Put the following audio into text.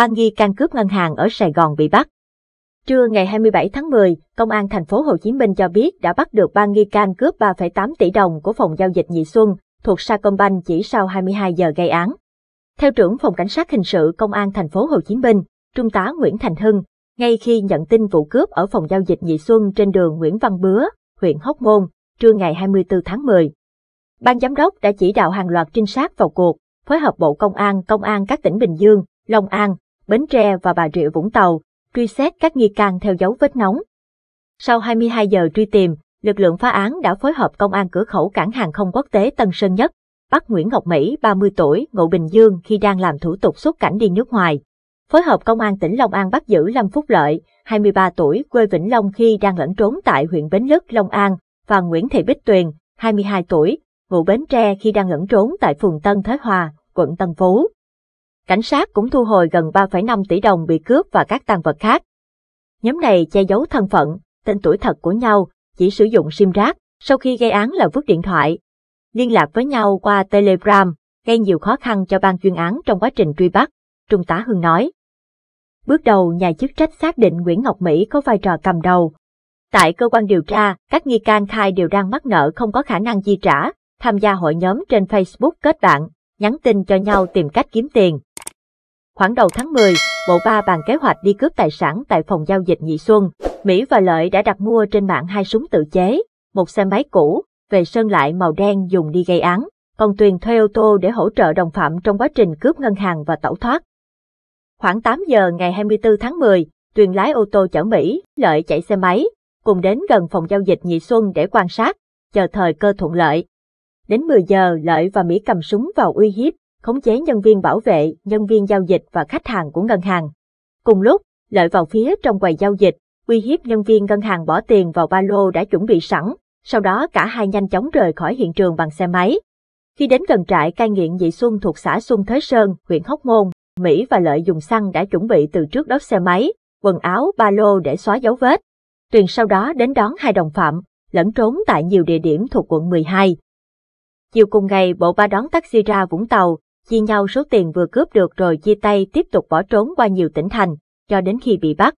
ban nghi can cướp ngân hàng ở Sài Gòn bị bắt. Trưa ngày 27 tháng 10, Công an thành phố Hồ Chí Minh cho biết đã bắt được ba nghi can cướp 3,8 tỷ đồng của phòng giao dịch Nhị Xuân thuộc Sacombank chỉ sau 22 giờ gây án. Theo trưởng phòng cảnh sát hình sự Công an thành phố Hồ Chí Minh, Trung tá Nguyễn Thành Hưng, ngay khi nhận tin vụ cướp ở phòng giao dịch Nhị Xuân trên đường Nguyễn Văn Bứa, huyện Hóc Môn, trưa ngày 24 tháng 10, Ban giám đốc đã chỉ đạo hàng loạt trinh sát vào cuộc, phối hợp Bộ Công an, Công an các tỉnh Bình Dương, Long An, Bến Tre và Bà Rịa Vũng Tàu, truy xét các nghi can theo dấu vết nóng. Sau 22 giờ truy tìm, lực lượng phá án đã phối hợp công an cửa khẩu cảng hàng không quốc tế Tân Sơn Nhất, bắt Nguyễn Ngọc Mỹ 30 tuổi, ngụ Bình Dương khi đang làm thủ tục xuất cảnh đi nước ngoài. Phối hợp công an tỉnh Long An bắt giữ Lâm Phúc Lợi, 23 tuổi, quê Vĩnh Long khi đang lẫn trốn tại huyện Bến Lức, Long An, và Nguyễn Thị Bích Tuyền, 22 tuổi, ngụ Bến Tre khi đang lẫn trốn tại phường Tân Thới Hòa, quận Tân Phú. Cảnh sát cũng thu hồi gần 3,5 tỷ đồng bị cướp và các tăng vật khác. Nhóm này che giấu thân phận, tên tuổi thật của nhau, chỉ sử dụng sim rác, sau khi gây án là vứt điện thoại. Liên lạc với nhau qua Telegram, gây nhiều khó khăn cho ban chuyên án trong quá trình truy bắt, Trung tá Hương nói. Bước đầu, nhà chức trách xác định Nguyễn Ngọc Mỹ có vai trò cầm đầu. Tại cơ quan điều tra, các nghi can khai đều đang mắc nợ không có khả năng chi trả, tham gia hội nhóm trên Facebook kết bạn, nhắn tin cho nhau tìm cách kiếm tiền. Khoảng đầu tháng 10, Bộ Ba bàn kế hoạch đi cướp tài sản tại phòng giao dịch Nhị Xuân. Mỹ và Lợi đã đặt mua trên mạng hai súng tự chế, một xe máy cũ, về sơn lại màu đen dùng đi gây án. Còn Tuyền thuê ô tô để hỗ trợ đồng phạm trong quá trình cướp ngân hàng và tẩu thoát. Khoảng 8 giờ ngày 24 tháng 10, Tuyền lái ô tô chở Mỹ, Lợi chạy xe máy, cùng đến gần phòng giao dịch Nhị Xuân để quan sát, chờ thời cơ thuận lợi. Đến 10 giờ Lợi và Mỹ cầm súng vào uy hiếp, khống chế nhân viên bảo vệ, nhân viên giao dịch và khách hàng của ngân hàng. Cùng lúc, lợi vào phía trong quầy giao dịch, uy hiếp nhân viên ngân hàng bỏ tiền vào ba lô đã chuẩn bị sẵn, sau đó cả hai nhanh chóng rời khỏi hiện trường bằng xe máy. Khi đến gần trại cai nghiện dị xuân thuộc xã Xuân Thới Sơn, huyện Hóc Môn, Mỹ và Lợi dùng xăng đã chuẩn bị từ trước đốt xe máy, quần áo, ba lô để xóa dấu vết. Tuyền sau đó đến đón hai đồng phạm, lẫn trốn tại nhiều địa điểm thuộc quận 12. Chiều cùng ngày, bộ ba đón taxi ra Vũng Tàu, chia nhau số tiền vừa cướp được rồi chia tay tiếp tục bỏ trốn qua nhiều tỉnh thành, cho đến khi bị bắt.